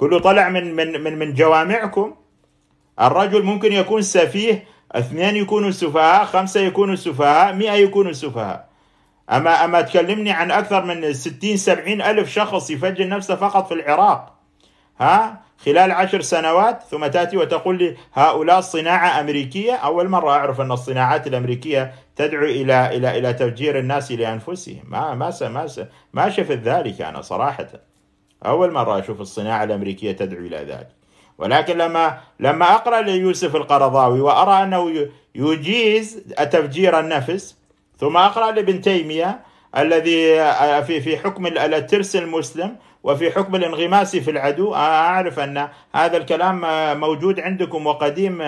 كله طلع من من من من جوامعكم الرجل ممكن يكون سفيه اثنين يكونوا سفهاء خمسة يكونوا سفهاء مئة يكونوا سفهاء أما أما تكلمني عن أكثر من ستين سبعين ألف شخص يفجر نفسه فقط في العراق ها خلال عشر سنوات ثم تأتي وتقول لي هؤلاء صناعة أمريكية أول مرة أعرف أن الصناعات الأمريكية تدعو إلى إلى إلى تفجير الناس لأنفسهم ما ما ما ما شفت ذلك أنا صراحةً أول مرة أشوف الصناعة الأمريكية تدعو إلى ذلك ولكن لما لما أقرأ ليوسف القرضاوي وأرى أنه يجيز تفجير النفس ثم أقرأ لابن تيمية الذي آه، في في حكم الترس المسلم وفي حكم الانغماس في العدو آه، أعرف أن هذا الكلام آه، موجود عندكم وقديم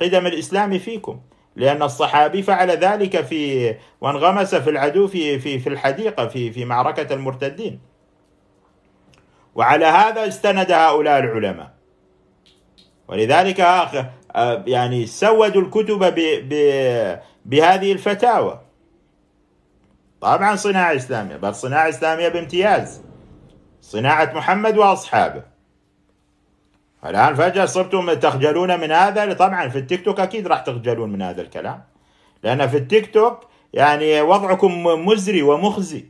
قدم الإسلام فيكم لأن الصحابي فعل ذلك في وانغمس في العدو في في في الحديقة في في معركة المرتدين وعلى هذا استند هؤلاء العلماء ولذلك يعني سودوا الكتب ب بهذه الفتاوى طبعا صناعة إسلامية بل صناعة إسلامية بامتياز صناعة محمد وأصحابه الآن فجأة صرتم تخجلون من هذا طبعا في التيك توك أكيد راح تخجلون من هذا الكلام لأن في التيك توك يعني وضعكم مزري ومخزي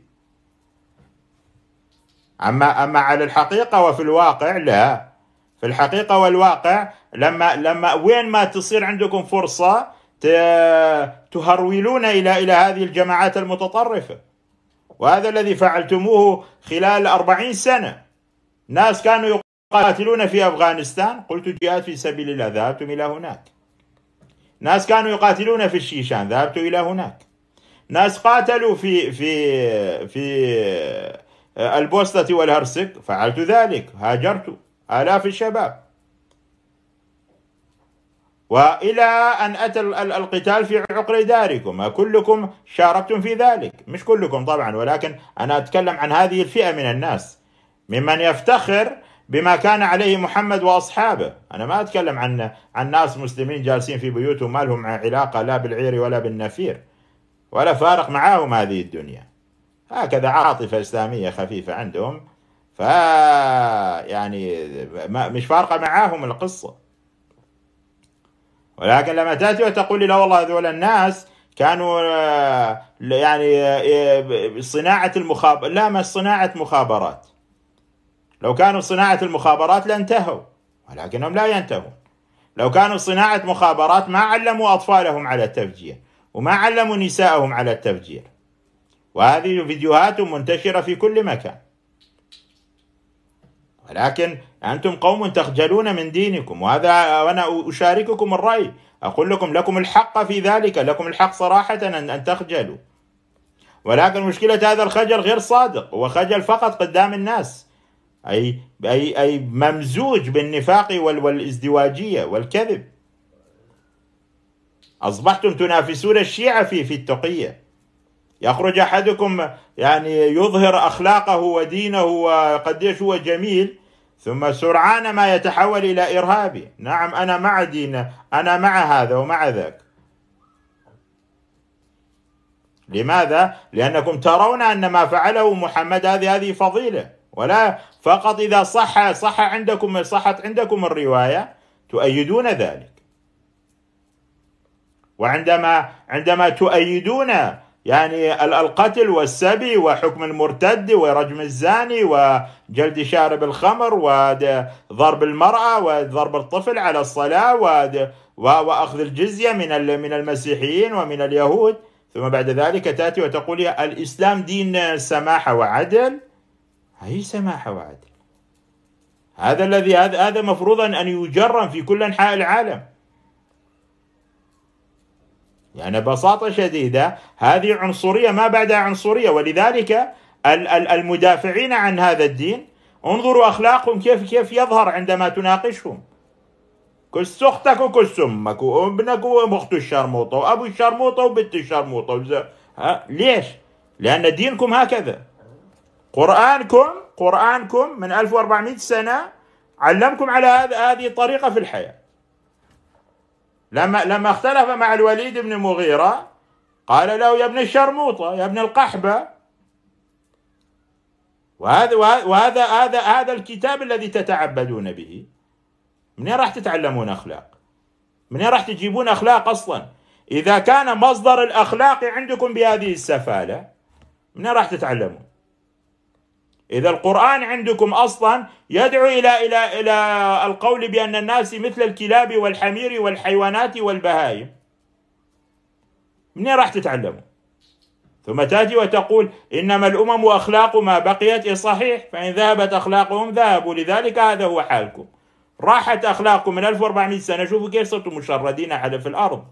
أما أما على الحقيقة وفي الواقع لا في الحقيقة والواقع لما لما وين ما تصير عندكم فرصة تهرولون إلى إلى هذه الجماعات المتطرفة وهذا الذي فعلتموه خلال أربعين سنة ناس كانوا يقاتلون في أفغانستان قلت جهاد في سبيل الله ذهبتم إلى هناك ناس كانوا يقاتلون في الشيشان ذهبت إلى هناك ناس قاتلوا في في في آه، البوسنة والهرسك فعلت ذلك هاجرت آلاف الشباب وإلى أن أتى القتال في عقر داركم كلكم شاركتم في ذلك مش كلكم طبعا ولكن أنا أتكلم عن هذه الفئة من الناس ممن يفتخر بما كان عليه محمد واصحابه، انا ما اتكلم عن عن ناس مسلمين جالسين في بيوتهم ما لهم علاقه لا بالعير ولا بالنفير ولا فارق معاهم هذه الدنيا. هكذا عاطفة إسلامية خفيفة عندهم ف يعني مش فارقة معاهم القصة ولكن لما تأتي وتقول لا والله هذول الناس كانوا آه، يعني آه، صناعة المخابرات لا ما صناعة مخابرات لو كانوا صناعة المخابرات لانتهوا ولكنهم لا ينتهون لو كانوا صناعة مخابرات ما علموا أطفالهم على التفجير وما علموا نساءهم على التفجير وهذه الفيديوهات منتشرة في كل مكان ولكن أنتم قوم تخجلون من دينكم وهذا وأنا أشارككم الرأي أقول لكم لكم الحق في ذلك لكم الحق صراحة أن, أن تخجلوا ولكن مشكلة هذا الخجل غير صادق هو خجل فقط قدام الناس أي أي أي ممزوج بالنفاق والازدواجية والكذب أصبحتم تنافسون الشيعة في في التقية يخرج احدكم يعني يظهر اخلاقه ودينه وقديش هو جميل ثم سرعان ما يتحول الى ارهابي، نعم انا مع دين انا مع هذا ومع ذاك. لماذا؟ لانكم ترون ان ما فعله محمد هذه هذه فضيله، ولا فقط اذا صح صح عندكم صحت عندكم الروايه تؤيدون ذلك. وعندما عندما تؤيدون يعني القتل والسبي وحكم المرتد ورجم الزاني وجلد شارب الخمر وضرب المرأة وضرب الطفل على الصلاة وأخذ الجزية من من المسيحيين ومن اليهود ثم بعد ذلك تأتي وتقول يا الإسلام دين سماحة وعدل هي سماحة وعدل هذا الذي هذا مفروض أن يجرم في كل أنحاء العالم يعني ببساطة شديدة هذه عنصرية ما بعدها عنصرية ولذلك المدافعين عن هذا الدين انظروا أخلاقهم كيف كيف يظهر عندما تناقشهم كس أختك وكس أمك وابنك وأخت الشرموطة وأبو الشرموطة وبنت الشرموطة ها ليش؟ لأن دينكم هكذا قرآنكم قرآنكم من 1400 سنة علمكم على هذه الطريقة في الحياة لما لما اختلف مع الوليد بن مغيرة قال له يا ابن الشرموطة يا ابن القحبة وهذا وهذا هذا هذا الكتاب الذي تتعبدون به منين راح تتعلمون اخلاق؟ منين راح تجيبون اخلاق اصلا؟ اذا كان مصدر الاخلاق عندكم بهذه السفالة منين راح تتعلمون؟ إذا القرآن عندكم أصلا يدعو إلى إلى إلى القول بأن الناس مثل الكلاب والحمير والحيوانات والبهائم. منين راح تتعلموا؟ ثم تأتي وتقول إنما الأمم وأخلاق ما بقيت إيه صحيح فإن ذهبت أخلاقهم ذهبوا لذلك هذا هو حالكم راحت أخلاقكم من 1400 سنة شوفوا كيف صرتم مشردين على في الأرض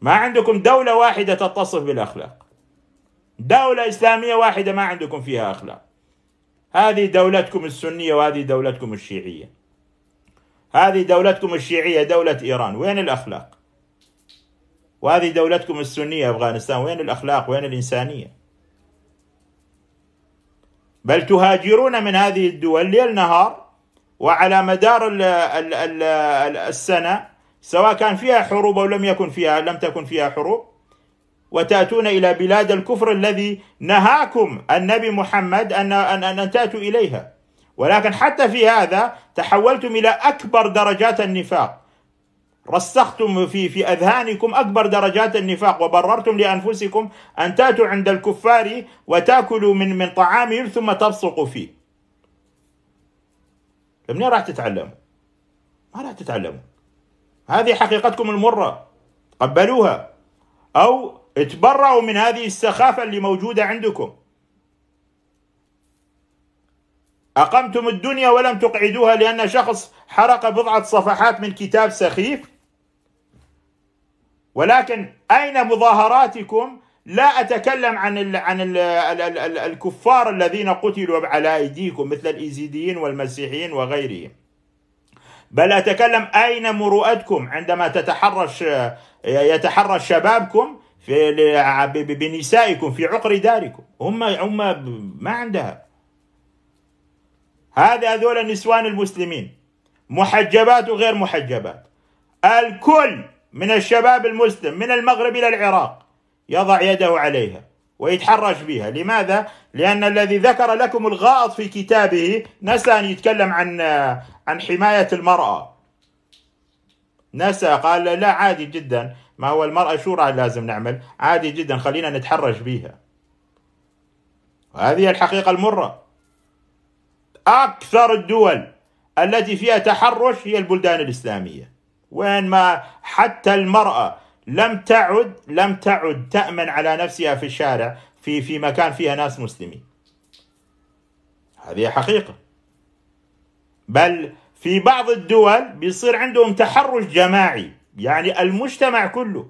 ما عندكم دولة واحدة تتصف بالأخلاق دولة إسلامية واحدة ما عندكم فيها أخلاق هذه دولتكم السنية وهذه دولتكم الشيعية هذه دولتكم الشيعية دولة إيران وين الأخلاق وهذه دولتكم السنية أفغانستان وين الأخلاق وين الإنسانية بل تهاجرون من هذه الدول ليل نهار وعلى مدار الـ الـ الـ السنة سواء كان فيها حروب أو لم يكن فيها لم تكن فيها حروب وتأتون إلى بلاد الكفر الذي نهاكم النبي محمد أن أن أن تأتوا إليها ولكن حتى في هذا تحولتم إلى أكبر درجات النفاق رسختم في في أذهانكم أكبر درجات النفاق وبررتم لأنفسكم أن تأتوا عند الكفار وتأكلوا من من طعامهم ثم تبصقوا فيه منين راح تتعلموا؟ ما راح تتعلموا هذه حقيقتكم المرة قبلوها أو اتبرأوا من هذه السخافة اللي موجودة عندكم أقمتم الدنيا ولم تقعدوها لأن شخص حرق بضعة صفحات من كتاب سخيف ولكن أين مظاهراتكم لا أتكلم عن الـ عن الـ الـ الـ الـ الكفار الذين قتلوا على أيديكم مثل الإيزيديين والمسيحيين وغيرهم بل أتكلم أين مروءتكم عندما تتحرش يتحرش شبابكم في بنسائكم في عقر داركم هم هم ما عندها هذا هذول نسوان المسلمين محجبات وغير محجبات الكل من الشباب المسلم من المغرب الى العراق يضع يده عليها ويتحرش بها لماذا؟ لأن الذي ذكر لكم الغائط في كتابه نسى أن يتكلم عن عن حماية المرأة نسى قال لا عادي جدا ما هو المرأة شو راح لازم نعمل عادي جدا خلينا نتحرش بيها وهذه الحقيقة المرة أكثر الدول التي فيها تحرش هي البلدان الإسلامية وين ما حتى المرأة لم تعد لم تعد تأمن على نفسها في الشارع في في مكان فيها ناس مسلمين هذه حقيقة بل في بعض الدول بيصير عندهم تحرش جماعي يعني المجتمع كله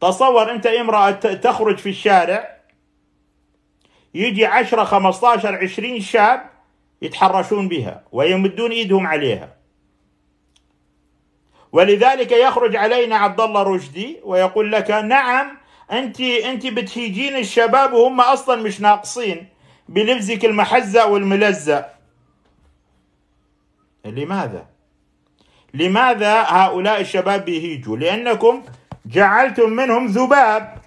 تصور انت امرأة تخرج في الشارع يجي 10 15 20 شاب يتحرشون بها ويمدون ايدهم عليها ولذلك يخرج علينا عبد الله رشدي ويقول لك نعم انت انت بتهيجين الشباب وهم اصلا مش ناقصين بلبسك المحزه والملزه لماذا؟ لماذا هؤلاء الشباب بيهيجوا لأنكم جعلتم منهم ذباب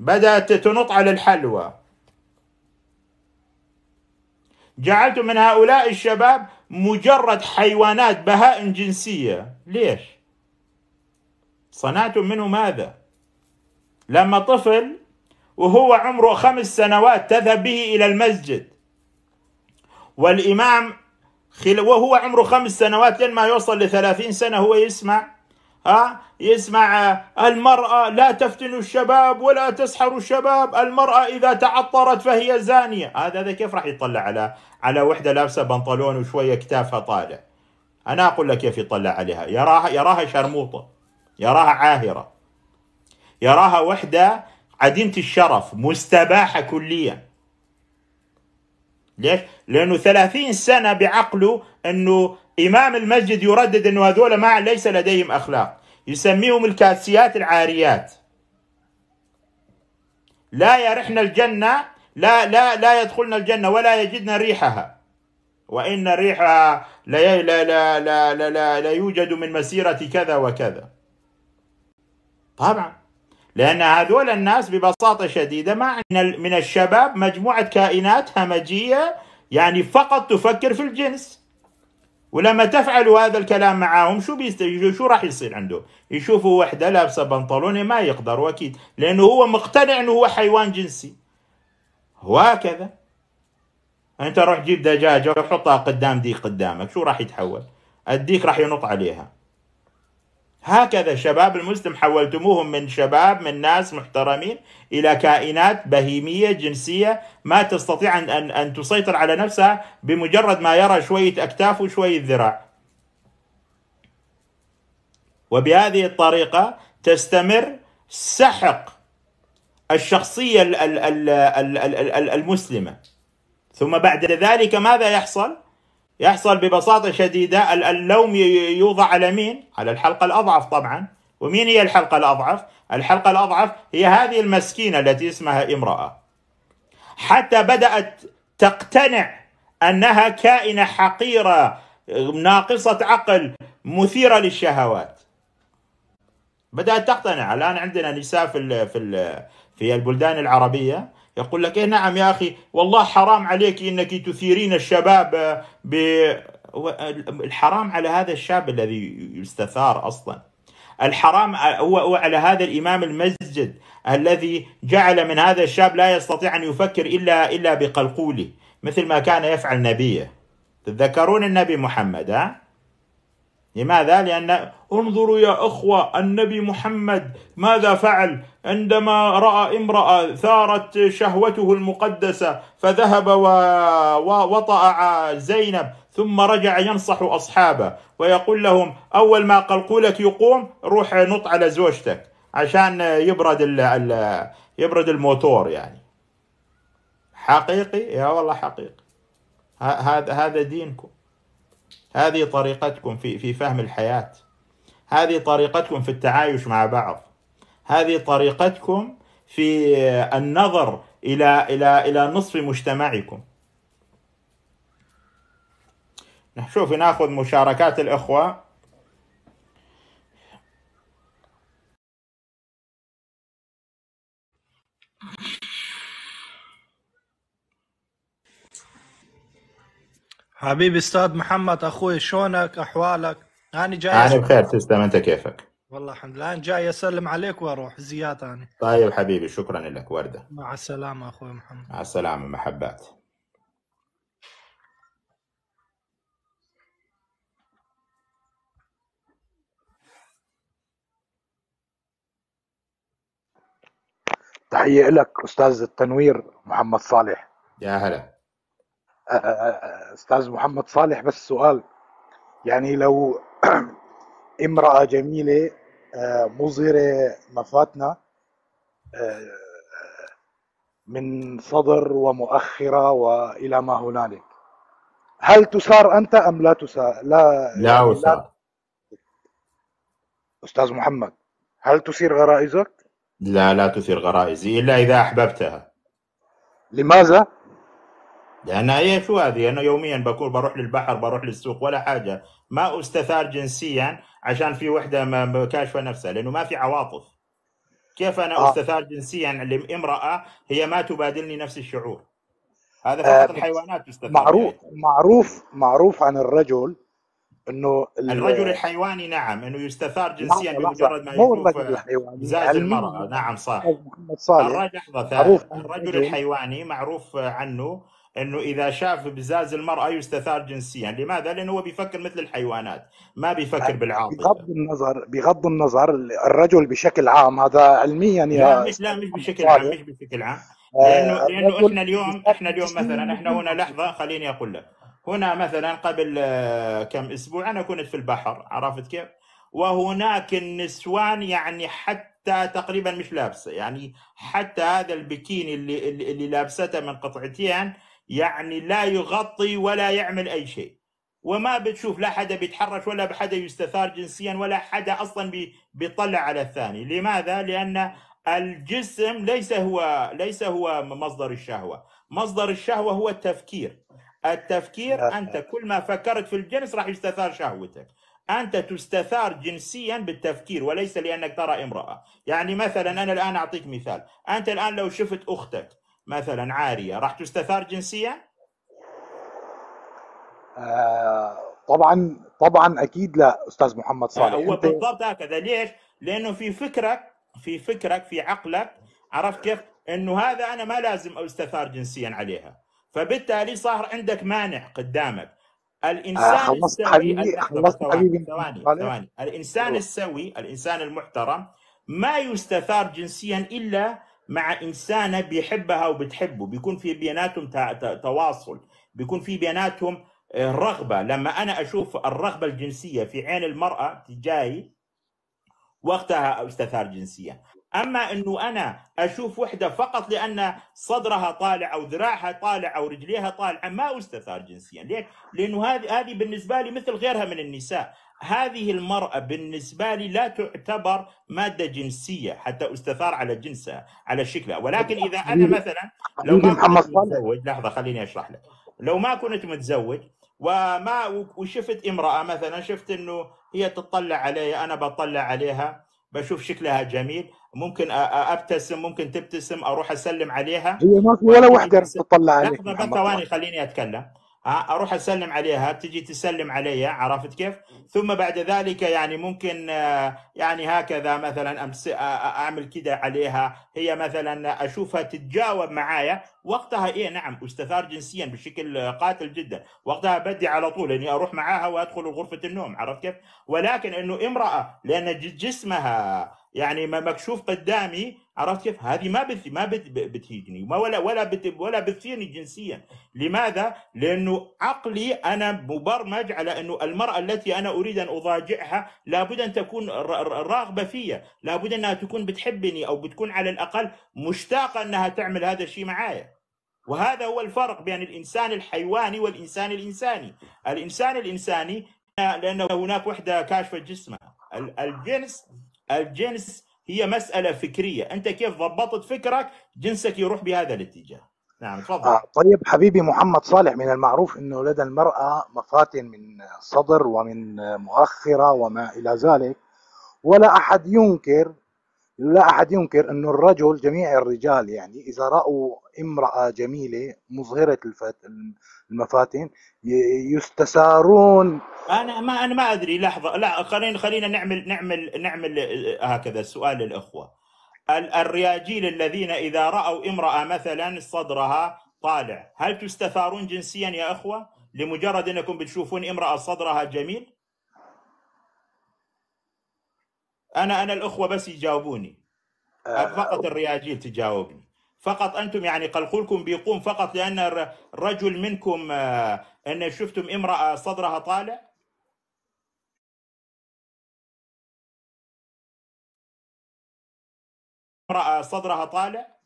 بدأت تنط على الحلوى جعلتم من هؤلاء الشباب مجرد حيوانات بهائم جنسية ليش؟ صنعتم منه ماذا؟ لما طفل وهو عمره خمس سنوات تذهب به إلى المسجد والإمام وهو عمره خمس سنوات لين ما يوصل لثلاثين سنة هو يسمع ها يسمع آه، المرأة لا تفتن الشباب ولا تسحر الشباب المرأة إذا تعطرت فهي زانية هذا هذا كيف راح يطلع على على وحدة لابسة بنطلون وشوية كتافها طالع أنا أقول لك كيف يطلع عليها يراها يراها شرموطة يراها عاهرة يراها وحدة عديمة الشرف مستباحة كليا ليش؟ لانه 30 سنه بعقله انه امام المسجد يردد انه هذول ما ليس لديهم اخلاق يسميهم الكاسيات العاريات لا يرحن الجنه لا لا لا يدخلن الجنه ولا يجدن ريحها وان ريحها لا لا لا لا لا, لا, لا يوجد من مسيره كذا وكذا طبعا لأن هذول الناس ببساطة شديدة ما من الشباب مجموعة كائنات همجية يعني فقط تفكر في الجنس ولما تفعلوا هذا الكلام معاهم شو بيستجيبوا شو راح يصير عنده يشوفوا وحده لابسه بنطلون ما يقدر اكيد لانه هو مقتنع انه هو حيوان جنسي وهكذا انت روح جيب دجاجه وحطها قدام ديك قدامك شو راح يتحول الديك راح ينط عليها هكذا شباب المسلم حولتموهم من شباب من ناس محترمين الى كائنات بهيميه جنسيه ما تستطيع ان ان, أن تسيطر على نفسها بمجرد ما يرى شويه اكتاف وشويه ذراع. وبهذه الطريقه تستمر سحق الشخصيه المسلمه ثم بعد ذلك ماذا يحصل؟ يحصل ببساطة شديدة اللوم يوضع على مين؟ على الحلقة الأضعف طبعا ومين هي الحلقة الأضعف؟ الحلقة الأضعف هي هذه المسكينة التي اسمها امرأة حتى بدأت تقتنع أنها كائنة حقيرة ناقصة عقل مثيرة للشهوات بدأت تقتنع الآن عندنا نساء في في في البلدان العربية يقول لك إيه نعم يا أخي والله حرام عليك إنك تثيرين الشباب ب... الحرام على هذا الشاب الذي يستثار أصلا الحرام هو على هذا الإمام المسجد الذي جعل من هذا الشاب لا يستطيع أن يفكر إلا إلا بقلقوله مثل ما كان يفعل نبيه تتذكرون النبي محمد ها؟ لماذا؟ لأن انظروا يا أخوة النبي محمد ماذا فعل عندما رأى امرأة ثارت شهوته المقدسة فذهب ووطأ زينب ثم رجع ينصح أصحابه ويقول لهم أول ما قلقولك يقوم روح نط على زوجتك عشان يبرد ال يبرد الموتور يعني حقيقي يا والله حقيقي هذا هذا دينكم هذه طريقتكم في في فهم الحياة هذه طريقتكم في التعايش مع بعض هذه طريقتكم في النظر إلى إلى إلى نصف مجتمعكم نشوف ناخذ مشاركات الإخوة حبيبي استاذ محمد اخوي شلونك احوالك؟ انا جاي انا بخير تسلم انت كيفك؟ والله الحمد لله انا جاي اسلم عليك واروح زياد انا طيب حبيبي شكرا لك ورده مع السلامه اخوي محمد مع السلامه محبات تحيه لك استاذ التنوير محمد صالح يا هلا آه، آه، آه، استاذ محمد صالح بس سؤال يعني لو امراه جميله مظهره مفاتنا من صدر ومؤخره والى ما هنالك هل تسار انت ام لا تسار لا لا يعني أسار. لا استاذ محمد هل تثير غرائزك لا لا تثير غرائزي الا اذا احببتها لماذا لان هي إيه شو هذه انا يوميا بكون بروح للبحر بروح للسوق ولا حاجه ما استثار جنسيا عشان في وحده ما كاشفه نفسها لانه ما في عواطف كيف انا آه. استثار جنسيا لامراه هي ما تبادلني نفس الشعور هذا آه، فقط آه الحيوانات تستثار معروف يعني. معروف معروف عن الرجل انه الرجل الحيواني نعم انه يستثار جنسيا بمجرد ما يشوف زاز المراه نعم صح الرجل, الرجل الحيواني معروف عنه انه اذا شاف بزاز المراه يستثار جنسيا، لماذا؟ لانه هو بيفكر مثل الحيوانات، ما بيفكر يعني بالعاطفه. بغض النظر بغض النظر الرجل بشكل عام هذا علميا لا مش لا مش بشكل عام مش بشكل عام، آه، لانه لانه احنا اليوم احنا اليوم مثلا احنا هنا لحظه خليني اقول لك، هنا مثلا قبل آه، كم اسبوع انا كنت في البحر، عرفت كيف؟ وهناك النسوان يعني حتى تقريبا مش لابسه، يعني حتى هذا البكيني اللي اللي لابسته من قطعتين يعني لا يغطي ولا يعمل أي شيء وما بتشوف لا حدا بيتحرش ولا حدا يستثار جنسيا ولا حدا أصلا بيطلع على الثاني لماذا؟ لأن الجسم ليس هو ليس هو مصدر الشهوة مصدر الشهوة هو التفكير التفكير أنت كل ما فكرت في الجنس راح يستثار شهوتك أنت تستثار جنسيا بالتفكير وليس لأنك ترى امرأة يعني مثلا أنا الآن أعطيك مثال أنت الآن لو شفت أختك مثلا عاريه راح تستثار جنسيا؟ آه طبعا طبعا اكيد لا استاذ محمد صالح هو انت... بالضبط هكذا ليش؟ لانه في فكرك في فكرك في عقلك عرفت كيف؟ انه هذا انا ما لازم استثار جنسيا عليها فبالتالي صار عندك مانع قدامك الانسان آه خلصت حبيبي خلصت حبيبي ثواني ثواني الانسان السوي الانسان المحترم ما يستثار جنسيا الا مع انسانه بيحبها وبتحبه بيكون في بيناتهم تواصل بيكون في بيناتهم آه، رغبه لما انا اشوف الرغبه الجنسيه في عين المراه تجاهي وقتها استثار جنسيا اما انه انا اشوف وحده فقط لان صدرها طالع او ذراعها طالع او رجليها طالعه ما استثار جنسيا ليه؟ لانه هذه هذه بالنسبه لي مثل غيرها من النساء هذه المرأة بالنسبة لي لا تعتبر مادة جنسية حتى استثار على جنسها على شكلها ولكن إذا أنا مثلا لو ما كنت متزوج لحظة خليني أشرح لك لو ما كنت متزوج وما وشفت امرأة مثلا شفت أنه هي تطلع علي أنا بطلع عليها بشوف شكلها جميل ممكن ابتسم ممكن تبتسم اروح اسلم عليها هي ما في ولا وحده تطلع عليك لحظه ثواني خليني اتكلم اروح اسلم عليها تجي تسلم علي عرفت كيف ثم بعد ذلك يعني ممكن يعني هكذا مثلا أمس اعمل كده عليها هي مثلا اشوفها تتجاوب معايا وقتها ايه نعم استثار جنسيا بشكل قاتل جدا وقتها بدي على طول اني يعني اروح معاها وادخل غرفه النوم عرفت كيف ولكن انه امراه لان جسمها يعني ما مكشوف قدامي عرفت كيف؟ هذه ما بت ما بت بتهيجني ما ولا ولا بت ولا بتثيرني جنسيا، لماذا؟ لانه عقلي انا مبرمج على انه المراه التي انا اريد ان اضاجعها لابد ان تكون راغبه فيا، لابد انها تكون بتحبني او بتكون على الاقل مشتاقه انها تعمل هذا الشيء معايا. وهذا هو الفرق بين الانسان الحيواني والانسان الانساني، الانسان الانساني لان هناك وحده كاشفه جسمها، الجنس الجنس هي مسألة فكرية أنت كيف ضبطت فكرك جنسك يروح بهذا الاتجاه نعم تفضل آه طيب حبيبي محمد صالح من المعروف انه لدى المراه مفاتن من صدر ومن مؤخره وما الى ذلك ولا احد ينكر لا أحد ينكر أنه الرجل جميع الرجال يعني إذا رأوا امرأة جميلة مظهرة المفاتن يستسارون أنا ما أنا ما أدري لحظة لا خلينا خلينا نعمل نعمل نعمل هكذا سؤال للأخوة الرياجيل الذين إذا رأوا امرأة مثلا صدرها طالع هل تستثارون جنسيا يا أخوة لمجرد أنكم بتشوفون امرأة صدرها جميل انا انا الاخوه بس يجاوبوني آه. فقط الرياجيل تجاوبني فقط انتم يعني قلقولكم بيقوم فقط لان الرجل منكم آه، ان شفتم امراه صدرها طالع امراه صدرها طالع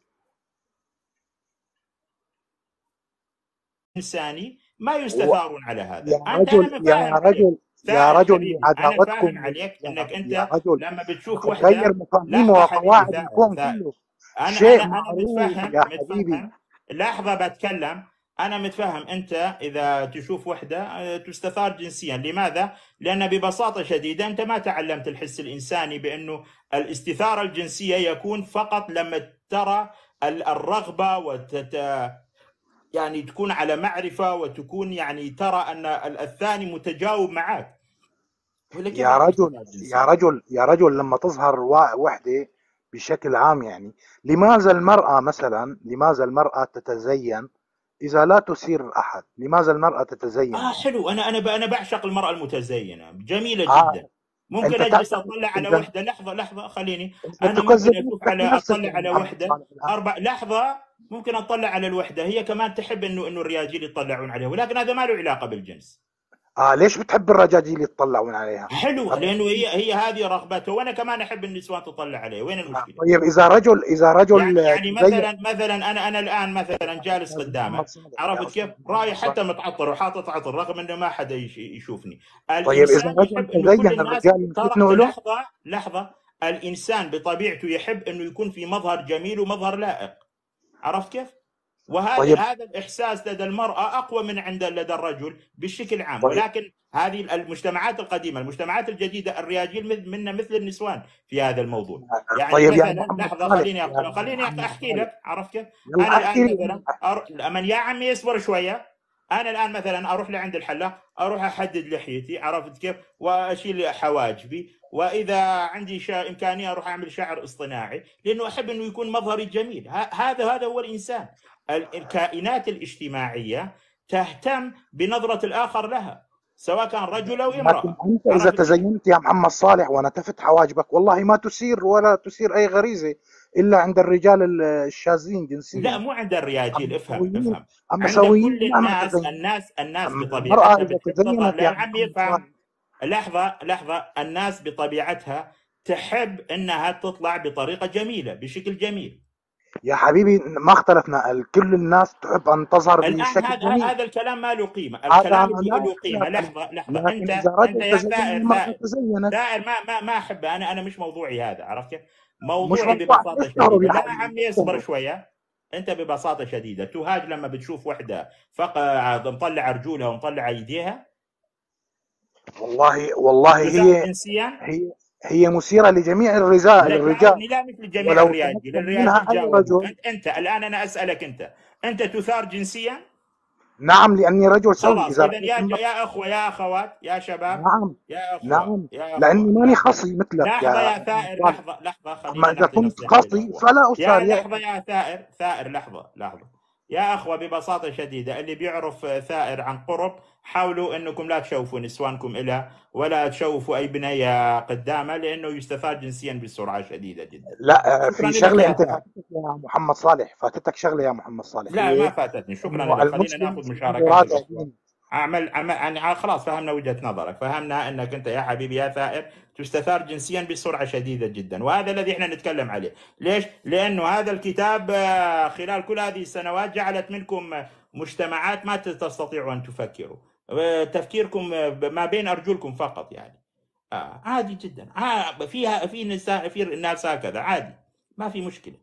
انساني ما يستثارون على هذا يا رجل يا رجل يا رجل عداوتكم عليك انك انت رجل لما بتشوف وحده غير مصمم وقواعد الكون كله أنا شيء أنا, أنا متفهم يا حبيبي لحظة بتكلم أنا متفهم أنت إذا تشوف وحدة آه، تستثار جنسيا لماذا؟ لأن ببساطة شديدة أنت ما تعلمت الحس الإنساني بأنه الاستثارة الجنسية يكون فقط لما ترى الرغبة وتت... يعني تكون على معرفه وتكون يعني ترى ان الثاني متجاوب معك يا رجل يا رجل يا رجل لما تظهر وحده بشكل عام يعني لماذا المرأة مثلا لماذا المرأة تتزين إذا لا تثير أحد لماذا المرأة تتزين آه حلو أنا أنا أنا بعشق المرأة المتزينة جميلة آه. جدا ممكن اجلس اطلع على انت... وحده لحظه لحظه خليني انا ممكن اشوف على اطلع على يعني. وحده اربع لحظه ممكن اطلع على الوحده هي كمان تحب انه انه الرياجيل يطلعون عليها ولكن هذا ما له علاقه بالجنس اه ليش بتحب الرجاجيل يتطلعون عليها؟ حلو لانه هي هي هذه رغبته وانا كمان احب النسوان تطلع عليها وين آه، المشكله؟ آه طيب اذا رجل اذا رجل يعني, يعني مثلا مثلا انا انا الان مثلا جالس قدامه عرفت كيف؟ رايح حتى متعطر وحاطط عطر رغم انه ما حدا يشوفني. طيب اذا رجل تزين الرجال لحظه لحظه الانسان بطبيعته يحب انه يكون في مظهر جميل ومظهر لائق. عرفت كيف؟ وهذا طيب. هذا الاحساس لدى المراه اقوى من عند لدى الرجل بشكل عام طيب. ولكن هذه المجتمعات القديمه المجتمعات الجديده الرياجيل منا مثل النسوان في هذا الموضوع يعني طيب يعني مثلا يعني لحظه خليني خليني احكي لك عرفت كيف؟ انا الان مثلا يا عمي اصبر شويه انا الان مثلا اروح لعند الحلاق اروح احدد لحيتي عرفت كيف واشيل حواجبي واذا عندي شا... امكانيه اروح اعمل شعر اصطناعي لانه احب انه يكون مظهري جميل ه... هذا هذا هو الانسان الكائنات الاجتماعيه تهتم بنظره الاخر لها سواء كان رجل او امراه انت اذا تزينت يا محمد صالح ونتفت حواجبك والله ما تثير ولا تثير اي غريزه الا عند الرجال الشاذين جنسيا لا مو عند الرياجيل افهم افهم عند كل الناس الناس الناس بطبيعتها لا عم يفهم لحظه لحظه الناس بطبيعتها تحب انها تطلع بطريقه جميله بشكل جميل يا حبيبي ما اختلفنا كل الناس تحب ان تظهر بشكل هذا جميل. هذا الكلام ما له قيمه الكلام ما له قيمه لحظه لحظه انت انت يا دائر ما, ما ما احبه انا انا مش موضوعي هذا عرفت موضوعي ببساطه شديده لا عمي اصبر شويه انت ببساطه شديده تهاج لما بتشوف وحده فقط مطلع رجولها ومطلع ايديها والله والله هي هي هي مثيره لجميع الرجال لا الرجال لا مثل جميع الرجال انت الان انا اسالك انت انت تثار جنسيا نعم لاني رجل سوي اذا اذا يا, يا اخوه يا اخوات يا شباب نعم يا اخوه نعم يا أخوة. لاني ماني خصي مثلك لحظه يا, يا ثائر لحظه لحظه خلينا اذا كنت خصي فلا اسال يا لحظه يا ثائر ثائر لحظه لحظه يا اخوه ببساطه شديده اللي بيعرف ثائر عن قرب حاولوا انكم لا تشوفوا نسوانكم إلى ولا تشوفوا اي بنيه قدامه لانه يستفاد جنسيا بسرعه شديده جدا. لا آه، في شغله انت فاتتك يا محمد صالح فاتتك شغله يا محمد صالح. لا ما فاتتني شكرا خلينا ناخذ مشاركات اعمل, أعمل... يعني خلاص فهمنا وجهه نظرك فهمنا انك انت يا حبيبي يا ثائر تستثار جنسيا بسرعه شديده جدا وهذا الذي احنا نتكلم عليه ليش لانه هذا الكتاب آه، خلال كل هذه السنوات جعلت منكم مجتمعات ما تستطيعوا ان تفكروا آه، تفكيركم آه، ما بين ارجلكم فقط يعني آه عادي جدا آه فيها في نساء في ناس هكذا عادي ما في مشكله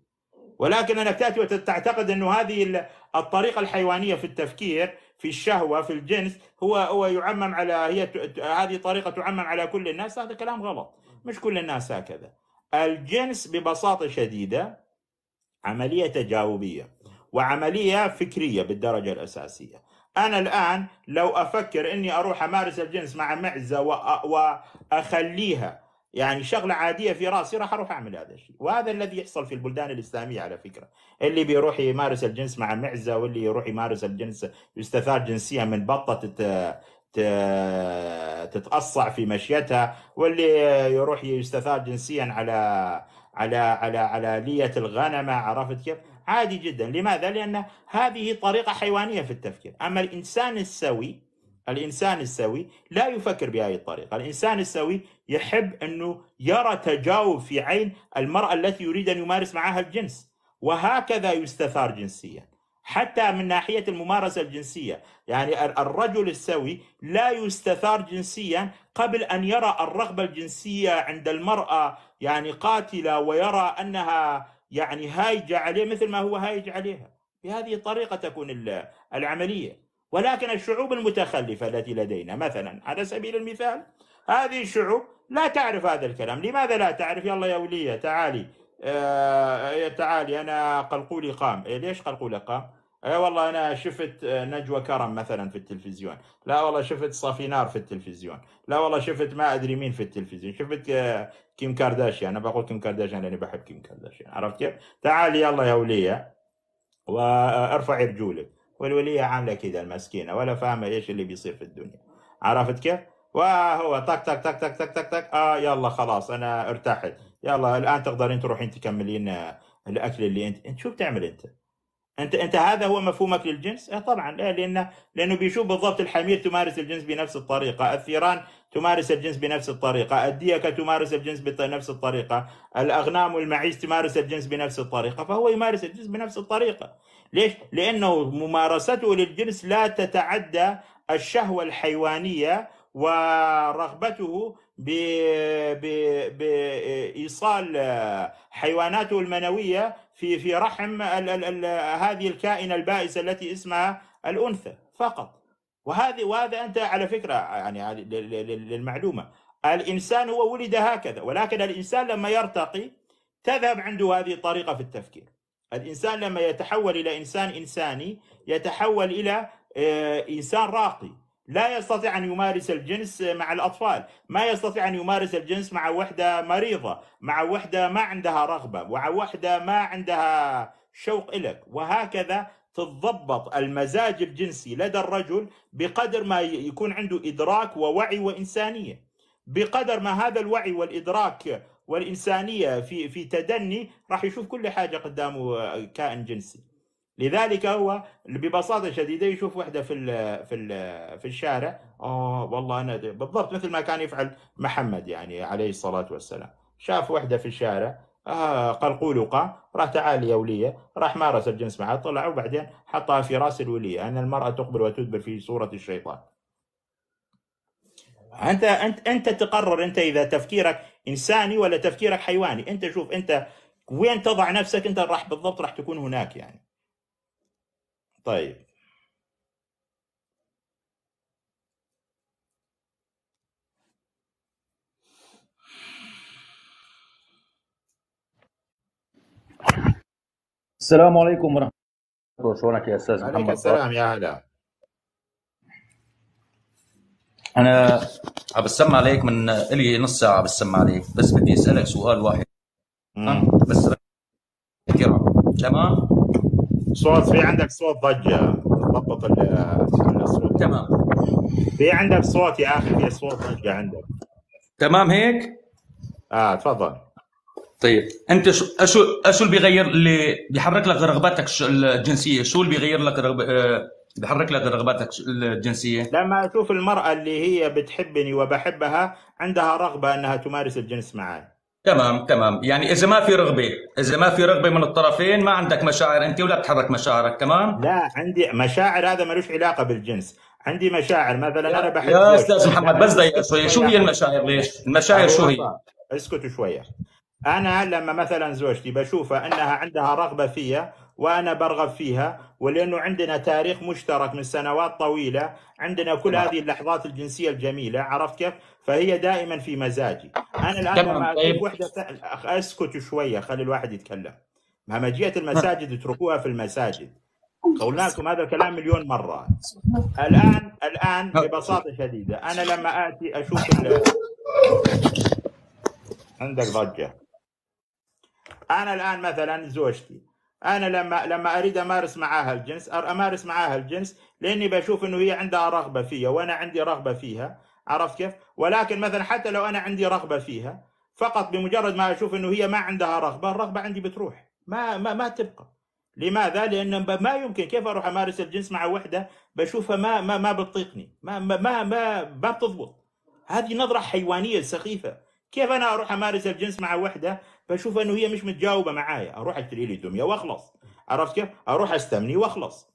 ولكن انك تاتي وتعتقد انه هذه الطريقه الحيوانيه في التفكير في الشهوه في الجنس هو هو يعمم على هي هذه طريقه تعمم على كل الناس هذا كلام غلط مش كل الناس هكذا الجنس ببساطه شديده عمليه تجاوبيه وعمليه فكريه بالدرجه الاساسيه انا الان لو افكر اني اروح امارس الجنس مع معزه واخليها يعني شغله عاديه في راسي راح اروح اعمل هذا الشيء وهذا الذي يحصل في البلدان الاسلاميه على فكره اللي بيروح يمارس الجنس مع معزه واللي يروح يمارس الجنس يستثار جنسيا من بطه تتقصع في مشيتها واللي يروح يستثار جنسيا على على على على لية الغنمة عرفت كيف؟ عادي جدا لماذا؟ لأن هذه طريقة حيوانية في التفكير أما الإنسان السوي الإنسان السوي لا يفكر بهذه الطريقة الإنسان السوي يحب أنه يرى تجاوب في عين المرأة التي يريد أن يمارس معها الجنس وهكذا يستثار جنسيا حتى من ناحية الممارسة الجنسية يعني الرجل السوي لا يستثار جنسيا قبل أن يرى الرغبة الجنسية عند المرأة يعني قاتلة ويرى أنها يعني هايجة عليه مثل ما هو هايج عليها بهذه الطريقة تكون العملية ولكن الشعوب المتخلفة التي لدينا مثلا على سبيل المثال هذه الشعوب لا تعرف هذا الكلام لماذا لا تعرف يلا يا ولية تعالي آه تعالي أنا قلقولي قام إيه ليش قلقولي قام اي أيوة والله انا شفت آه، نجوى كرم مثلا في التلفزيون لا والله شفت صافي نار في التلفزيون لا والله شفت ما ادري مين في التلفزيون شفت آه، كيم كارداشيان انا بقول كيم كارداشيان لاني بحب كيم كارداشيان عرفت كيف تعالي يلا يا وليه وارفعي رجولك والولية عاملة كده المسكينة ولا فاهمة إيش اللي بيصير في الدنيا عرفت كيف؟ وهو تك تك تك تك تك تك تك آه يلا خلاص أنا ارتحت يلا الآن تقدرين تروحين تكملين آه، الأكل اللي أنت أنت شو بتعمل أنت؟ أنت أنت هذا هو مفهومك للجنس؟ آه طبعا لا لأنه لأنه بيشوف بالضبط الحمير تمارس الجنس بنفس الطريقة، الثيران تمارس الجنس بنفس الطريقة، الديكة تمارس الجنس بنفس الطريقة، الأغنام والمعيز تمارس الجنس بنفس الطريقة، فهو يمارس الجنس بنفس الطريقة. ليش؟ لأنه ممارسته للجنس لا تتعدى الشهوة الحيوانية ورغبته بإيصال حيواناته المنوية في في رحم ال ال ال هذه الكائنة البائسة التي اسمها الأنثى فقط وهذه وهذا أنت على فكرة يعني للمعلومة الإنسان هو ولد هكذا ولكن الإنسان لما يرتقي تذهب عنده هذه الطريقة في التفكير الإنسان لما يتحول إلى إنسان إنساني يتحول إلى آه، إنسان راقي لا يستطيع أن يمارس الجنس مع الأطفال ما يستطيع أن يمارس الجنس مع وحدة مريضة مع وحدة ما عندها رغبة مع وحدة ما عندها شوق إلك وهكذا تتضبط المزاج الجنسي لدى الرجل بقدر ما يكون عنده إدراك ووعي وإنسانية بقدر ما هذا الوعي والإدراك والإنسانية في في تدني راح يشوف كل حاجة قدامه آه، كائن جنسي لذلك هو ببساطة شديدة يشوف وحدة في الـ في الـ في الشارع اه والله أنا بالضبط مثل ما كان يفعل محمد يعني عليه الصلاة والسلام شاف وحدة في الشارع آه قلقولقة راح تعال يا ولية راح مارس الجنس معها طلع وبعدين حطها في راس الولية أن المرأة تقبل وتدبر في صورة الشيطان انت انت انت تقرر انت اذا تفكيرك انساني ولا تفكيرك حيواني انت شوف انت وين تضع نفسك انت راح بالضبط راح تكون هناك يعني طيب السلام عليكم ورحمه الله وبركاته شلونك يا استاذ محمد السلام يا هلا انا عم بسمع عليك من الي نص ساعه بسمع عليك بس بدي اسالك سؤال واحد بس تمام صوت في عندك صوت ضجه ضبط الصوت تمام في عندك صوت يا اخي في صوت ضجه عندك تمام هيك؟ اه تفضل طيب انت شو شو شو اللي بيغير اللي بيحرك لك رغبتك الجنسيه شو اللي بيغير لك رغبه آه، بحرك لك رغباتك الجنسيه لما اشوف المراه اللي هي بتحبني وبحبها عندها رغبه انها تمارس الجنس معي تمام تمام يعني اذا ما في رغبه اذا ما في رغبه من الطرفين ما عندك مشاعر انت ولا بتحرك مشاعرك تمام لا عندي مشاعر هذا ملوش علاقه بالجنس عندي مشاعر مثلا انا بحب يا استاذ محمد بس دقيقه شوي شو هي المشاعر ليش المشاعر شو هي اسكتوا شويه انا لما مثلا زوجتي بشوفها انها عندها رغبه فيا وأنا برغب فيها ولأنه عندنا تاريخ مشترك من سنوات طويلة عندنا كل نعم. هذه اللحظات الجنسية الجميلة عرفت كيف فهي دائما في مزاجي أنا الآن لما أجيب طيب. وحدة أسكت شوية خلي الواحد يتكلم مهما جئت نعم. المساجد اتركوها في المساجد نعم. قلنا لكم هذا الكلام مليون مرة الآن الآن ببساطة شديدة أنا لما آتي أشوف عندك ضجة أنا الآن مثلا زوجتي انا لما لما اريد امارس معاها الجنس امارس معاها الجنس لاني بشوف انه هي عندها رغبه فيا وانا عندي رغبه فيها عرفت كيف؟ ولكن مثلا حتى لو انا عندي رغبه فيها فقط بمجرد ما اشوف انه هي ما عندها رغبه الرغبه عندي بتروح ما ما ما تبقى لماذا؟ لان ما يمكن كيف اروح امارس الجنس مع وحده بشوفها ما ما ما بتطيقني ما ما ما ما, ما بتضبط هذه نظره حيوانيه سخيفه كيف انا اروح امارس الجنس مع وحده فاشوف انه هي مش متجاوبه معايا اروح اشتري لي دميه واخلص عرفت كيف؟ اروح استمني واخلص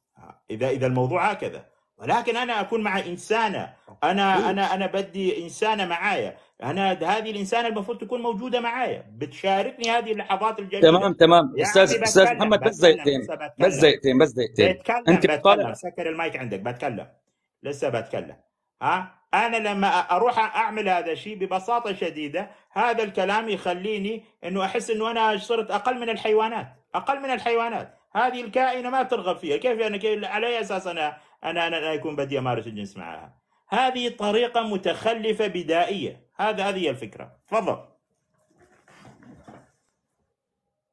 اذا اذا الموضوع هكذا ولكن انا اكون مع انسانه انا انا انا بدي انسانه معايا انا هذه الانسانه المفروض تكون موجوده معايا بتشاركني هذه اللحظات الجميله تمام تمام يعني استاذ استاذ محمد بس دقيقتين بس دقيقتين بس دقيقتين انت بتكلم سكر المايك عندك بتكلم لسه بتكلم ها انا لما اروح اعمل هذا الشيء ببساطه شديده هذا الكلام يخليني انه احس انه انا صرت اقل من الحيوانات اقل من الحيوانات هذه الكائنه ما ترغب فيها كيف انا يعني؟ كيف على اي اساس انا انا انا اكون بدي امارس الجنس معها هذه طريقه متخلفه بدائيه هذا هذه هي الفكره تفضل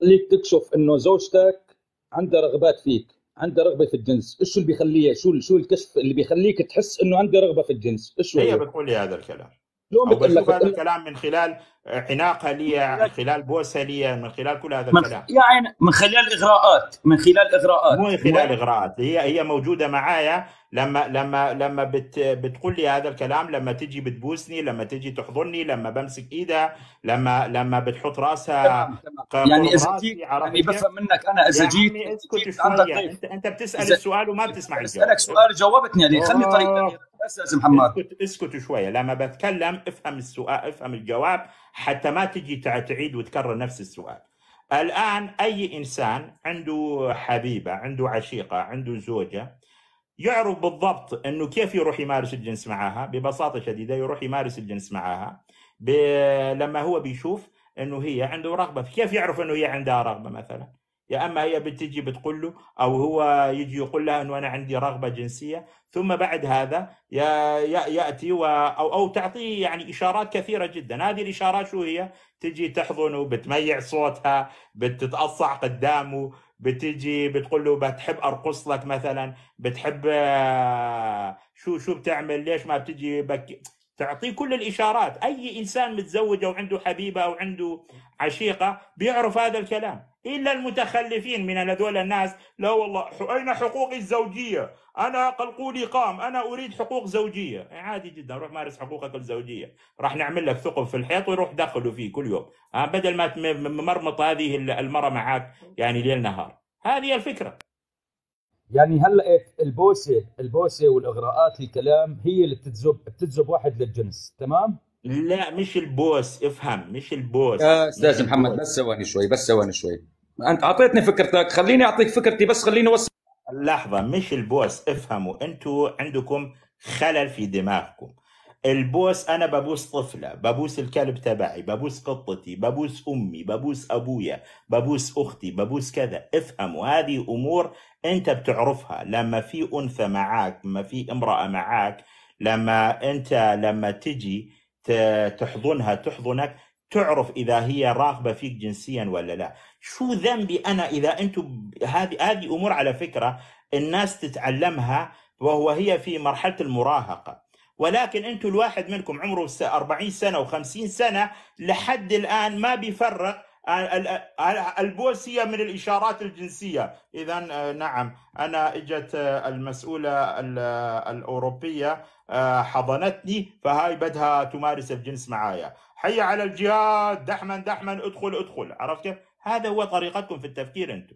خليك تكشف انه زوجتك عندها رغبات فيك عنده رغبه في الجنس ايش اللي بيخليه شو شو الكشف اللي بيخليك تحس انه عنده رغبه في الجنس ايش هي بتقول لي هذا الكلام اليوم لك هذا الكلام من خلال عناقها لي من خلال بوسه لي من خلال كل هذا الكلام يعني من خلال اغراءات من خلال اغراءات مو من خلال اغراءات هي هي موجوده معايا لما لما لما بت بتقول لي هذا الكلام لما تجي بتبوسني لما تجي تحضني لما بمسك ايدها لما لما بتحط راسها يعني اذا جيت يعني بفهم منك انا اذا جيت اسكت شويه انت انت بتسال السؤال وما بتسمع الجواب بسالك سؤال جاوبتني عليه يعني. خلي طريقتي آه. بس يا محمد اسكت شويه لما بتكلم افهم السؤال افهم الجواب حتى ما تجي تعيد وتكرر نفس السؤال الان اي انسان عنده حبيبه عنده عشيقه عنده زوجه يعرف بالضبط انه كيف يروح يمارس الجنس معها ببساطه شديده يروح يمارس الجنس معها لما هو بيشوف انه هي عنده رغبه كيف يعرف انه هي عندها رغبه مثلا يا اما هي بتجي بتقول له او هو يجي يقول لها انه انا عندي رغبه جنسيه ثم بعد هذا ياتي و او او تعطيه يعني اشارات كثيره جدا هذه الاشارات شو هي تجي تحضنه بتميع صوتها بتتقصع قدامه بتجي بتقول له بتحب ارقص لك مثلا بتحب آه، شو شو بتعمل ليش ما بتجي بك تعطيه كل الاشارات اي انسان متزوج او عنده حبيبه او عنده عشيقه بيعرف هذا الكلام الا المتخلفين من هذول الناس لا والله اين حقوقي الزوجيه؟ انا قلقولي قام انا اريد حقوق زوجيه عادي جدا روح مارس حقوقك الزوجيه راح نعمل لك ثقب في الحيط ويروح دخله فيه كل يوم بدل ما تمرمط هذه المره معك يعني ليل نهار هذه الفكره يعني هلا إيه، البوسه البوسه والاغراءات الكلام هي اللي بتجذب بتجذب واحد للجنس تمام لا مش البوس افهم مش البوس يا استاذ محمد بس ثواني شوي بس ثواني شوي انت اعطيتني فكرتك خليني اعطيك فكرتي بس خليني اوصل لحظه مش البوس افهموا انتم عندكم خلل في دماغكم البوس انا ببوس طفله ببوس الكلب تبعي ببوس قطتي ببوس امي ببوس ابويا ببوس اختي ببوس كذا افهموا هذه امور انت بتعرفها لما في انثى معاك لما في امراه معاك لما انت لما تجي تحضنها تحضنك تعرف اذا هي راغبه فيك جنسيا ولا لا شو ذنبي انا اذا انتم هذه هذه امور على فكره الناس تتعلمها وهو هي في مرحله المراهقه ولكن انتم الواحد منكم عمره 40 سنه و50 سنه لحد الان ما بيفرق البوسية من الإشارات الجنسية إذا آه، نعم أنا إجت آه، المسؤولة آه، الأوروبية حضنتني فهاي بدها تمارس الجنس معايا حي على الجهاد دحما دحما ادخل ادخل عرفت هذا هو طريقتكم في التفكير أنتم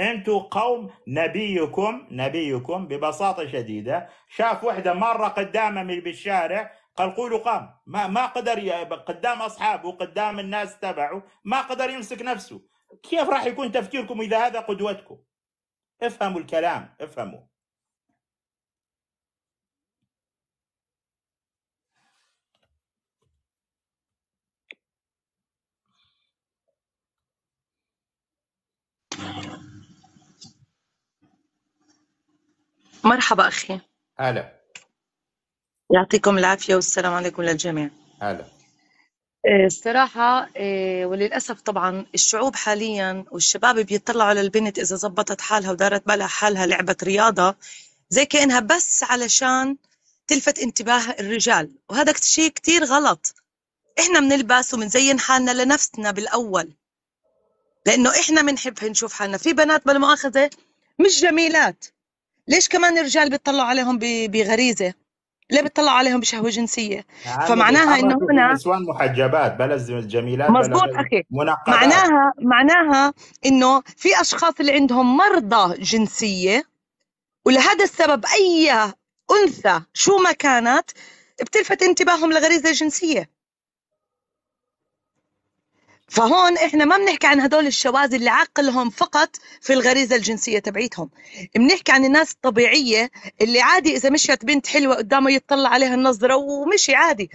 انتم قوم نبيكم نبيكم ببساطه شديده شاف وحده مره قدامه من بالشارع قال قولوا قام ما ما قدر قدام اصحابه قدام الناس تبعه ما قدر يمسك نفسه كيف راح يكون تفكيركم اذا هذا قدوتكم افهموا الكلام افهموا مرحبا أخي هلا يعطيكم العافية والسلام عليكم للجميع هلا الصراحة آه، آه، وللأسف طبعا الشعوب حاليا والشباب بيطلعوا على البنت إذا زبطت حالها ودارت بالها حالها لعبة رياضة زي كأنها بس علشان تلفت انتباه الرجال وهذا شيء كتير غلط إحنا بنلبس وبنزين حالنا لنفسنا بالأول لأنه إحنا بنحب نشوف حالنا في بنات بالمؤاخذة مش جميلات ليش كمان الرجال بيطلعوا عليهم بغريزه ليه بيطلعوا عليهم بشهوه جنسيه يعني فمعناها انه هنا نسوان محجبات بلا جميلات مزبوط اخي منقبات. معناها معناها انه في اشخاص اللي عندهم مرضى جنسيه ولهذا السبب اي انثى شو ما كانت بتلفت انتباههم لغريزه جنسيه فهون احنا ما بنحكي عن هدول الشواذ اللي عقلهم فقط في الغريزه الجنسيه تبعيتهم بنحكي عن الناس الطبيعيه اللي عادي اذا مشيت بنت حلوه قدامه يتطلع عليها النظره ومشي عادي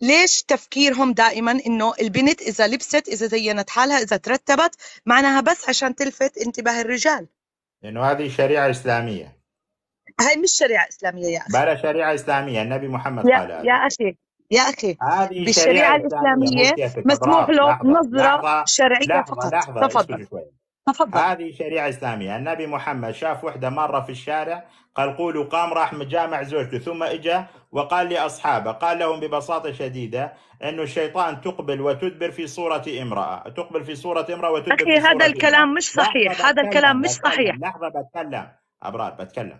ليش تفكيرهم دائما انه البنت اذا لبست اذا زينت حالها اذا ترتبت معناها بس عشان تلفت انتباه الرجال لانه هذه شريعه اسلاميه هاي مش شريعه اسلاميه يا اخي بلا شريعه اسلاميه النبي محمد قالها قال يا اخي يا أخي بالشريعة الإسلامية مسموح له نظرة شرعية لحظة فقط تفضل تفضل هذه شريعة إسلامية النبي محمد شاف وحدة مرة في الشارع قال قولوا قام راح مجامع زوجته ثم اجى وقال لأصحابه قال لهم ببساطة شديدة انه الشيطان تقبل وتدبر في صورة امرأة تقبل في صورة امرأة وتدبر أخي في صورة هذا الكلام إمرأة. مش صحيح هذا الكلام مش صحيح لحظة بتكلم أبرار بتكلم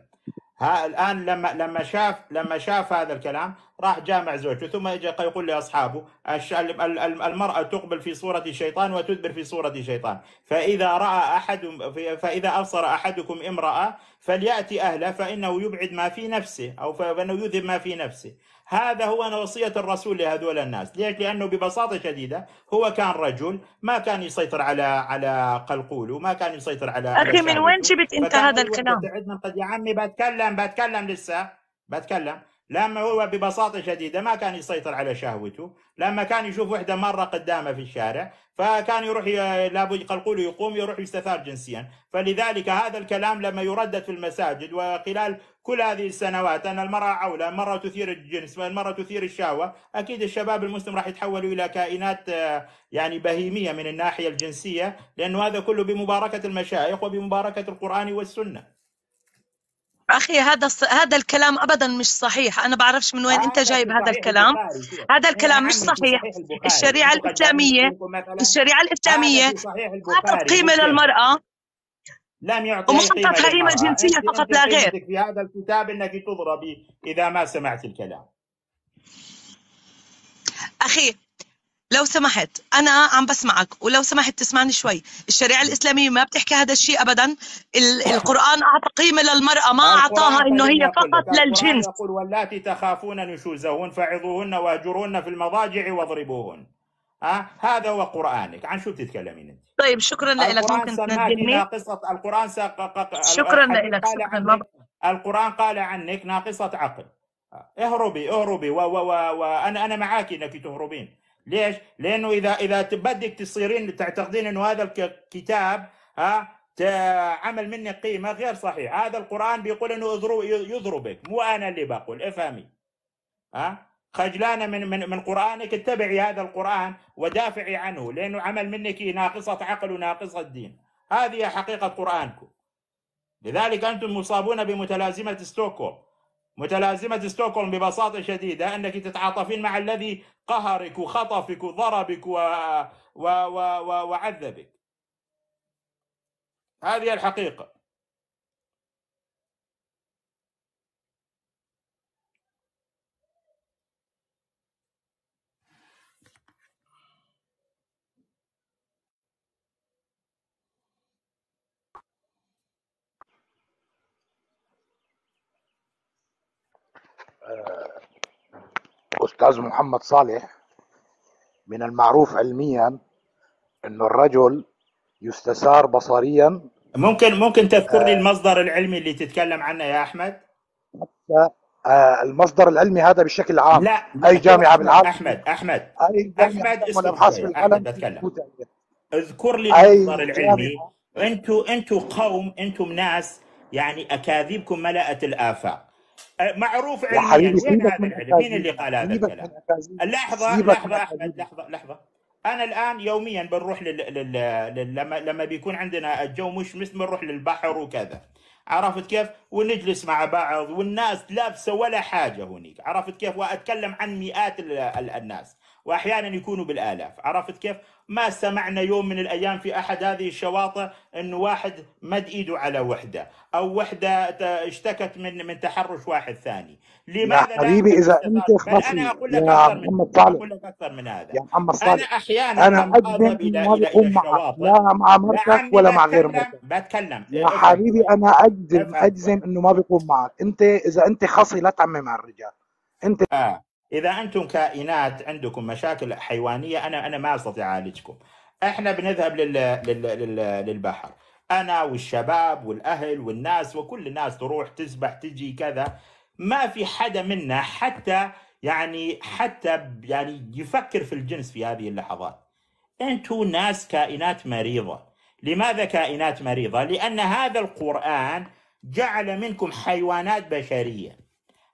ها الان لما لما شاف لما شاف هذا الكلام راح جامع زوجته ثم اجى يقول لاصحابه المراه تقبل في صوره شيطان وتدبر في صوره شيطان فاذا راى احد فاذا ابصر احدكم امراه فلياتي اهله فانه يبعد ما في نفسه او فانه يذهب ما في نفسه هذا هو وصية الرسول لهذول الناس ليش؟ لأنه ببساطة شديدة هو كان رجل ما كان يسيطر على على قلقوله ما كان يسيطر على أخي من وين جبت أنت هذا الكلام؟ قد يا عمي بتكلم بتكلم لسه بتكلم لما هو ببساطة شديدة ما كان يسيطر على شهوته لما كان يشوف وحدة مرة قدامه في الشارع فكان يروح لابد قلقول يقوم يروح يستثار جنسيا فلذلك هذا الكلام لما يردد في المساجد وخلال كل هذه السنوات أن المرأة عولة مرة تثير الجنس والمرة تثير الشهوة أكيد الشباب المسلم راح يتحولوا إلى كائنات آه، يعني بهيمية من الناحية الجنسية لأنه هذا كله بمباركة المشايخ وبمباركة القرآن والسنة اخي هذا هذا الكلام ابدا مش صحيح انا بعرفش من وين آه، انت جايب هذا الكلام هذا الكلام مش صحيح الشريعه الاسلاميه الشريعه الاسلاميه اعطت قيمه للمراه لم يعطي قيمه جنسيه فقط لا غير في هذا الكتاب انك تضربي اذا ما سمعت الكلام اخي لو سمحت انا عم بسمعك ولو سمحت تسمعني شوي الشريعه الاسلاميه ما بتحكي هذا الشيء ابدا القران اعطى قيمه للمراه ما اعطاها انه هي فقط للجنس يقول واللاتي تخافون نشوزهن فعظوهن واجرهن في المضاجع واضربوهن أه؟ هذا هو قرانك عن شو بتتكلمين انت طيب شكرا لك ممكن تنجمني قصه القران ساق... شكرا لك شكرا القران قال عنك ناقصه عقل اهربي اهربي وانا و... و... انا معك انك تهربين ليش؟ لانه اذا اذا بدك تصيرين تعتقدين انه هذا الكتاب ها عمل مني قيمه غير صحيح، هذا القران بيقول انه يضرب يضربك، مو انا اللي بقول افهمي. ها؟ خجلانه من من من قرانك اتبعي هذا القران ودافعي عنه لانه عمل منك ناقصه عقل وناقصه دين. هذه حقيقه قرانكم. لذلك انتم مصابون بمتلازمه ستوكهولم. متلازمة ستوكهولم ببساطة شديدة أنك تتعاطفين مع الذي قهرك وخطفك وضربك و... و... و... و... وعذبك هذه الحقيقة أستاذ محمد صالح من المعروف علميا أنه الرجل يستسار بصريا ممكن ممكن تذكر لي آه. المصدر العلمي اللي تتكلم عنه يا أحمد؟ آه، المصدر العلمي هذا بشكل عام لا اي جامعه بالعالم احمد احمد اي احمد الابحاث بتكلم اذكر لي المصدر العلمي انتم انتم قوم انتم ناس يعني اكاذيبكم ملأت الافاق أه، معروف علميا وين هذا العلم؟ مين اللي قال هذا الكلام؟ اللحظه لحظه احمد لحظه لحظه انا الان يوميا بنروح لل... لل... لل... لما لما بيكون عندنا الجو مش مثل بنروح للبحر وكذا عرفت كيف؟ ونجلس مع بعض والناس لابسه ولا حاجه هنيك، عرفت كيف؟ واتكلم عن مئات ال... ال... الناس واحيانا يكونوا بالالاف، عرفت كيف؟ ما سمعنا يوم من الايام في احد هذه الشواطئ انه واحد مد ايده على وحده او وحده اشتكت من من تحرش واحد ثاني لماذا يا حبيبي اذا انت اختصي انا اقول لك يا محمد صالح اقول لك اكثر من هذا يا محمد صالح انا احيانا انا اجمل ما بقوم مع لا مع مرتك ولا مع غير مرتك بتكلم يا حبيبي انا اجزم اجزم انه ما بقوم معك انت اذا انت خصي لا تعمم على الرجال انت آه. اذا انتم كائنات عندكم مشاكل حيوانيه انا انا ما استطيع اعالجكم احنا بنذهب لل... لل... لل... للبحر انا والشباب والاهل والناس وكل الناس تروح تسبح تجي كذا ما في حدا منا حتى يعني حتى يعني يفكر في الجنس في هذه اللحظات انتم ناس كائنات مريضه لماذا كائنات مريضه لان هذا القران جعل منكم حيوانات بشريه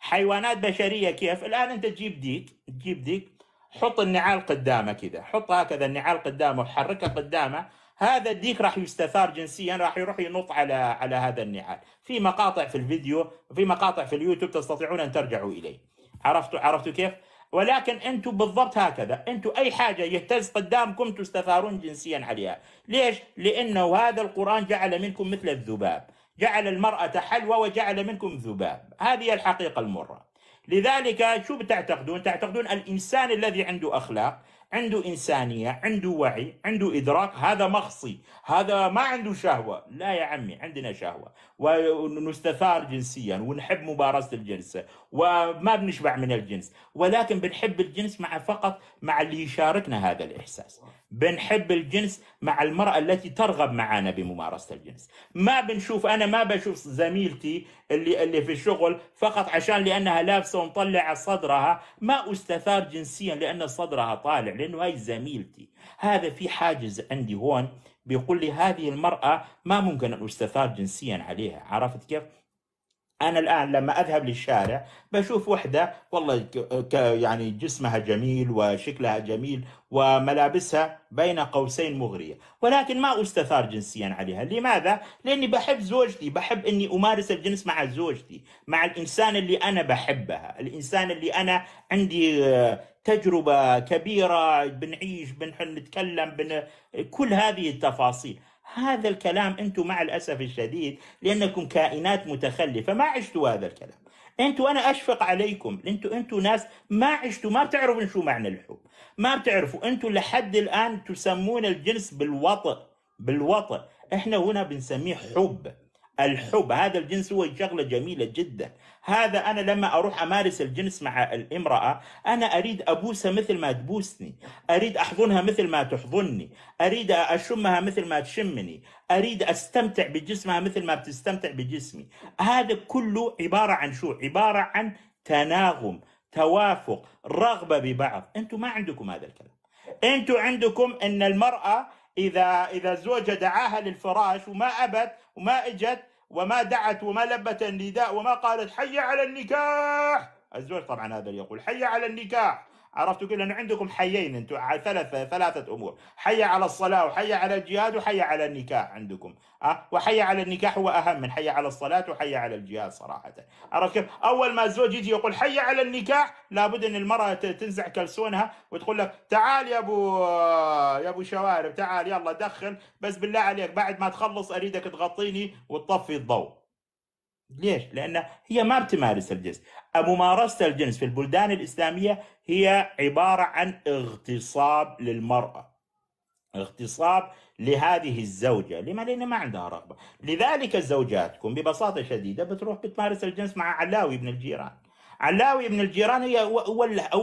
حيوانات بشريه كيف؟ الان انت تجيب ديك تجيب ديك حط النعال قدامه كذا حط هكذا النعال قدامه وحركها قدامه هذا الديك راح يستثار جنسيا راح يروح ينط على على هذا النعال في مقاطع في الفيديو في مقاطع في اليوتيوب تستطيعون ان ترجعوا اليه عرفتوا عرفتوا كيف ولكن انتم بالضبط هكذا انتم اي حاجه يهتز قدامكم تستثارون جنسيا عليها ليش لانه هذا القران جعل منكم مثل الذباب جعل المرأة حلوى وجعل منكم ذباب هذه الحقيقة المرة لذلك شو بتعتقدون؟ تعتقدون الإنسان الذي عنده أخلاق عنده إنسانية عنده وعي عنده إدراك هذا مخصي هذا ما عنده شهوه لا يا عمي عندنا شهوه ونستثار جنسيا ونحب ممارسه الجنس وما بنشبع من الجنس ولكن بنحب الجنس مع فقط مع اللي يشاركنا هذا الاحساس بنحب الجنس مع المراه التي ترغب معنا بممارسه الجنس ما بنشوف انا ما بشوف زميلتي اللي اللي في الشغل فقط عشان لانها لابسه ومطلعه صدرها ما استثار جنسيا لان صدرها طالع لانه هاي زميلتي هذا في حاجز عندي هون بيقول لي هذه المرأة ما ممكن أن أستثار جنسيا عليها عرفت كيف؟ انا الان لما اذهب للشارع بشوف وحده والله يعني جسمها جميل وشكلها جميل وملابسها بين قوسين مغريه ولكن ما استثار جنسيا عليها لماذا لاني بحب زوجتي بحب اني امارس الجنس مع زوجتي مع الانسان اللي انا بحبها الانسان اللي انا عندي آه، تجربه كبيره بنعيش نتكلم بن... كل هذه التفاصيل هذا الكلام انتم مع الاسف الشديد لانكم كائنات متخلفه ما عشتوا هذا الكلام انتوا انا اشفق عليكم انتوا انتوا ناس ما عشتوا ما بتعرفوا شو معنى الحب ما بتعرفوا انتوا لحد الان تسمون الجنس بالوطئ بالوطئ احنا هنا بنسميه حب الحب هذا الجنس هو شغله جميله جدا هذا انا لما اروح امارس الجنس مع الامراه انا اريد ابوسها مثل ما تبوسني اريد احضنها مثل ما تحضني اريد اشمها مثل ما تشمني اريد استمتع بجسمها مثل ما بتستمتع بجسمي هذا كله عباره عن شو عباره عن تناغم توافق رغبه ببعض انتم ما عندكم هذا الكلام انتم عندكم ان المراه إذا إذا الزوجة دعاها للفراش وما أبت وما إجت وما دعت وما لبت النداء وما قالت حي على النكاح الزوج طبعا هذا يقول حي على النكاح عرفتوا كل لان عندكم حيين انتم ثلاثه ثلاثه امور حي على الصلاه وحي على الجهاد وحي على النكاح عندكم أه؟ وحي على النكاح هو اهم من حي على الصلاه وحي على الجهاد صراحه عرفت كيف اول ما الزوج يجي يقول حي على النكاح لابد ان المراه تنزع كلسونها وتقول لك تعال يا ابو يا ابو شوارب تعال يلا دخل بس بالله عليك بعد ما تخلص اريدك تغطيني وتطفي الضوء ليش؟ لأن هي ما بتمارس الجنس ممارسة الجنس في البلدان الإسلامية هي عبارة عن اغتصاب للمرأة اغتصاب لهذه الزوجة لما لأن ما عندها رغبة لذلك زوجاتكم ببساطة شديدة بتروح بتمارس الجنس مع علاوي بن الجيران علاوي بن الجيران هي هو